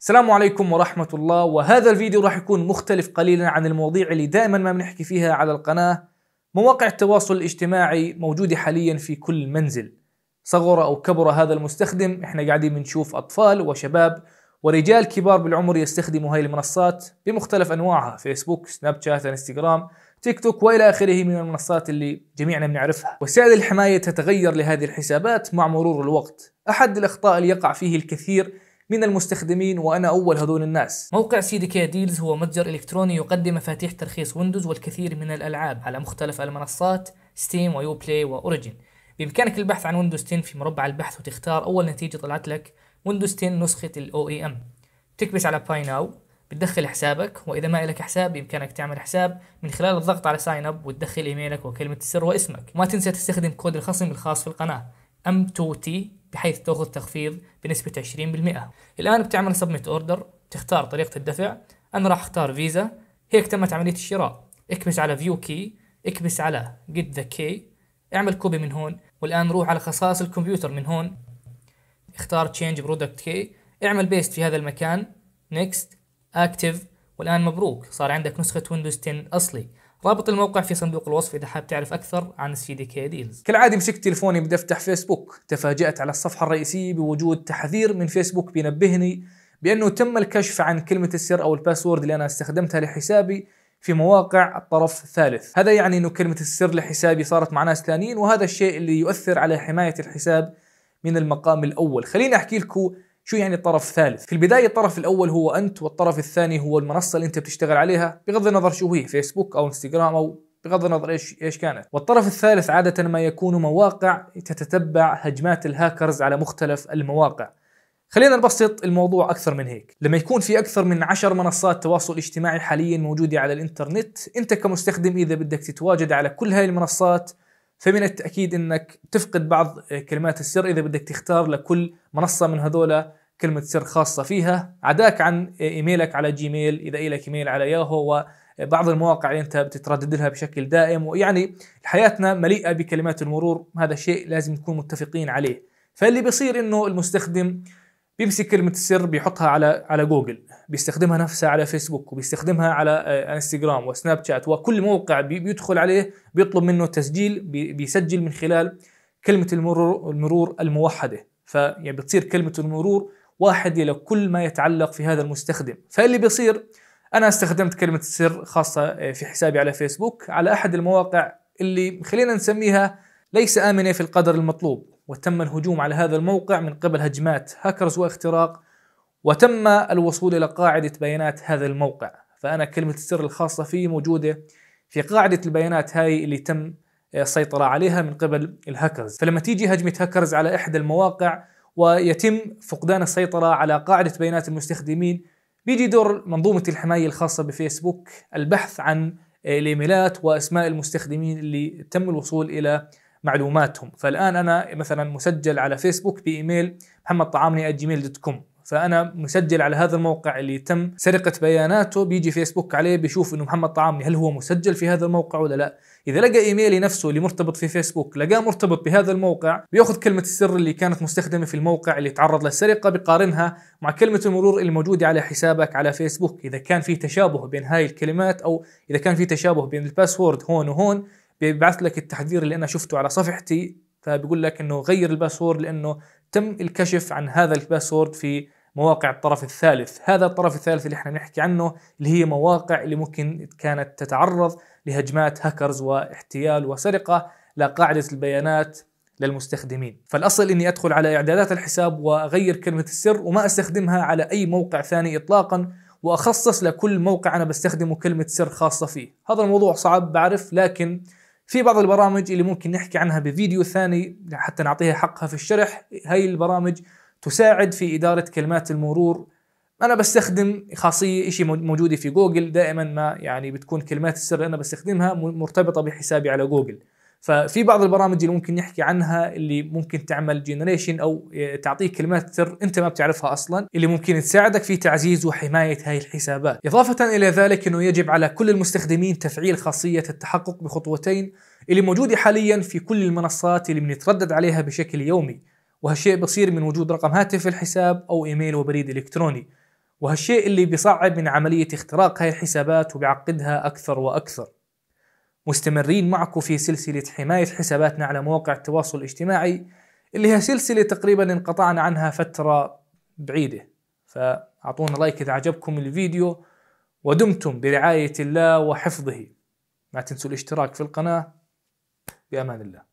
السلام عليكم ورحمة الله وهذا الفيديو راح يكون مختلف قليلا عن المواضيع اللي دائما ما بنحكي فيها على القناة مواقع التواصل الاجتماعي موجودة حاليا في كل منزل صغر أو كبر هذا المستخدم احنا قاعدين بنشوف أطفال وشباب ورجال كبار بالعمر يستخدموا هاي المنصات بمختلف أنواعها فيسبوك سناب شات انستغرام تيك توك والى اخره من المنصات اللي جميعنا بنعرفها، وسائل الحمايه تتغير لهذه الحسابات مع مرور الوقت، احد الاخطاء اللي يقع فيه الكثير من المستخدمين وانا اول هذول الناس موقع سي دي كي ديلز هو متجر الكتروني يقدم مفاتيح ترخيص ويندوز والكثير من الالعاب على مختلف المنصات ستيم ويو بلاي واوريجن بامكانك البحث عن ويندوز 10 في مربع البحث وتختار اول نتيجه طلعت لك ويندوز 10 نسخه الاو اي ام e تكبس على باي ناو بتدخل حسابك واذا ما لك حساب بامكانك تعمل حساب من خلال الضغط على ساين اب وتدخل ايميلك وكلمه السر واسمك وما تنسى تستخدم كود الخصم الخاص في القناه m2t بحيث تأخذ تخفيض بنسبة 20% الآن بتعمل سبميت أوردر تختار طريقة الدفع أنا راح أختار فيزا هيك تمت عملية الشراء اكبس على فيو كي اكبس على جيت ذا كي اعمل كوبي من هون والآن روح على خصائص الكمبيوتر من هون اختار تشينج برودكت كي اعمل بيست في هذا المكان نيكست اكتف والآن مبروك صار عندك نسخة ويندوز 10 أصلي رابط الموقع في صندوق الوصف اذا حاب تعرف اكثر عن السي دي كي ديلز. كالعاده مسكت تليفوني بدي افتح فيسبوك، تفاجات على الصفحه الرئيسيه بوجود تحذير من فيسبوك بينبهني بانه تم الكشف عن كلمه السر او الباسورد اللي انا استخدمتها لحسابي في مواقع الطرف الثالث، هذا يعني انه كلمه السر لحسابي صارت مع ناس ثانيين وهذا الشيء اللي يؤثر على حمايه الحساب من المقام الاول، خليني احكي لكم شو يعني طرف ثالث في البدايه الطرف الاول هو انت والطرف الثاني هو المنصه اللي انت بتشتغل عليها بغض النظر شو هي فيسبوك او انستغرام او بغض النظر ايش ايش كانت والطرف الثالث عاده ما يكون مواقع تتتبع هجمات الهاكرز على مختلف المواقع خلينا نبسط الموضوع أكثر من هيك لما يكون في أكثر من عشر منصات تواصل اجتماعي حاليا موجودة على الإنترنت أنت كمستخدم إذا بدك تتواجد على كل هاي المنصات فمن التأكيد أنك تفقد بعض كلمات السر إذا بدك تختار لكل منصة من هذولا كلمة سر خاصة فيها عداك عن إيميلك على جيميل إذا إلك إيميل على ياهو وبعض المواقع اللي أنت بتتردد لها بشكل دائم ويعني حياتنا مليئة بكلمات المرور هذا شيء لازم نكون متفقين عليه فاللي بيصير إنه المستخدم بيمسك كلمة السر بيحطها على على جوجل بيستخدمها نفسها على فيسبوك وبيستخدمها على انستغرام وسناب شات وكل موقع بيدخل عليه بيطلب منه تسجيل بيسجل من خلال كلمة المرور المرور الموحدة فيعني بتصير كلمة المرور واحد الى كل ما يتعلق في هذا المستخدم فاللي بيصير انا استخدمت كلمه السر خاصه آه، في حسابي على فيسبوك على احد المواقع اللي خلينا نسميها ليس امنه في القدر المطلوب وتم الهجوم على هذا الموقع من قبل هجمات هاكرز واختراق وتم الوصول الى قاعده بيانات هذا الموقع فانا كلمه السر الخاصه فيه موجوده في قاعده البيانات هاي اللي تم آه، السيطره عليها من قبل الهاكرز فلما تيجي هجمه هاكرز على احدى المواقع ويتم فقدان السيطرة على قاعدة بيانات المستخدمين بيجي دور منظومة الحماية الخاصة بفيسبوك البحث عن آه، الايميلات واسماء المستخدمين اللي تم الوصول الى معلوماتهم فالان انا مثلا مسجل على فيسبوك بايميل محمد طعامني جيميل دوت كوم فانا مسجل على هذا الموقع اللي تم سرقه بياناته بيجي فيسبوك عليه بيشوف انه محمد طعامني هل هو مسجل في هذا الموقع ولا لا اذا لقى ايميلي نفسه اللي مرتبط في فيسبوك لقاه مرتبط بهذا الموقع بياخذ كلمه السر اللي كانت مستخدمه في الموقع اللي تعرض للسرقه بقارنها مع كلمه المرور الموجوده على حسابك على فيسبوك اذا كان في تشابه بين هاي الكلمات او اذا كان في تشابه بين الباسورد هون وهون بيبعث لك التحذير اللي انا شفته على صفحتي فبيقول لك انه غير الباسورد لانه تم الكشف عن هذا الباسورد في مواقع الطرف الثالث هذا الطرف الثالث اللي احنا بنحكي عنه اللي هي مواقع اللي ممكن كانت تتعرض لهجمات هاكرز واحتيال وسرقة لقاعدة البيانات للمستخدمين فالأصل أني أدخل على إعدادات الحساب وأغير كلمة السر وما أستخدمها على أي موقع ثاني إطلاقا وأخصص لكل موقع أنا بستخدمه كلمة سر خاصة فيه هذا الموضوع صعب بعرف لكن في بعض البرامج اللي ممكن نحكي عنها بفيديو ثاني حتى نعطيها حقها في الشرح هاي البرامج تساعد في إدارة كلمات المرور أنا بستخدم خاصية شيء موجودة في جوجل دائما ما يعني بتكون كلمات السر اللي أنا بستخدمها مرتبطة بحسابي على جوجل ففي بعض البرامج اللي ممكن نحكي عنها اللي ممكن تعمل جينريشن او آه، تعطيك كلمات سر انت ما بتعرفها اصلا اللي ممكن تساعدك في تعزيز وحمايه هاي الحسابات اضافه الى ذلك انه يجب على كل المستخدمين تفعيل خاصيه التحقق بخطوتين اللي موجوده حاليا في كل المنصات اللي بنتردد عليها بشكل يومي وهالشيء بصير من وجود رقم هاتف في الحساب أو إيميل وبريد إلكتروني وهالشيء اللي بيصعب من عملية اختراق هاي الحسابات وبيعقدها أكثر وأكثر مستمرين معكم في سلسلة حماية حساباتنا على مواقع التواصل الاجتماعي اللي هي سلسلة تقريبا انقطعنا عنها فترة بعيدة فأعطونا لايك إذا عجبكم الفيديو ودمتم برعاية الله وحفظه ما تنسوا الاشتراك في القناة بأمان الله